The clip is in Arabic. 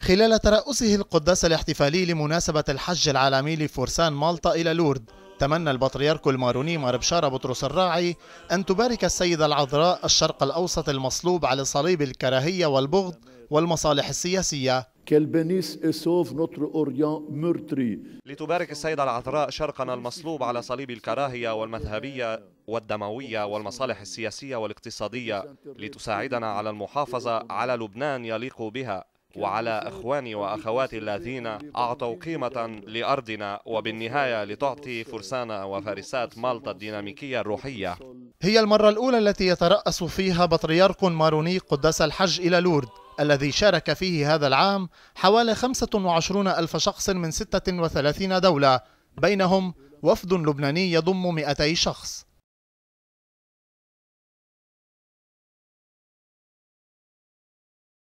خلال ترأسه القداس الاحتفالي لمناسبة الحج العالمي لفرسان مالطا إلى لورد تمنى البطريرك الماروني مار بشارة بطرس الراعي أن تبارك السيدة العذراء الشرق الأوسط المصلوب على صليب الكراهية والبغض والمصالح السياسية لتبارك السيدة العذراء شرقنا المصلوب على صليب الكراهية والمذهبية والدموية والمصالح السياسية والاقتصادية لتساعدنا على المحافظة على لبنان يليق بها وعلى إخواني وأخواتي الذين أعطوا قيمة لأرضنا وبالنهاية لتعطي فرسان وفارسات مالطا الديناميكية الروحية هي المرة الأولى التي يترأس فيها بطريرك ماروني قدس الحج إلى لورد الذي شارك فيه هذا العام حوالي 25 ألف شخص من 36 دولة بينهم وفد لبناني يضم 200 شخص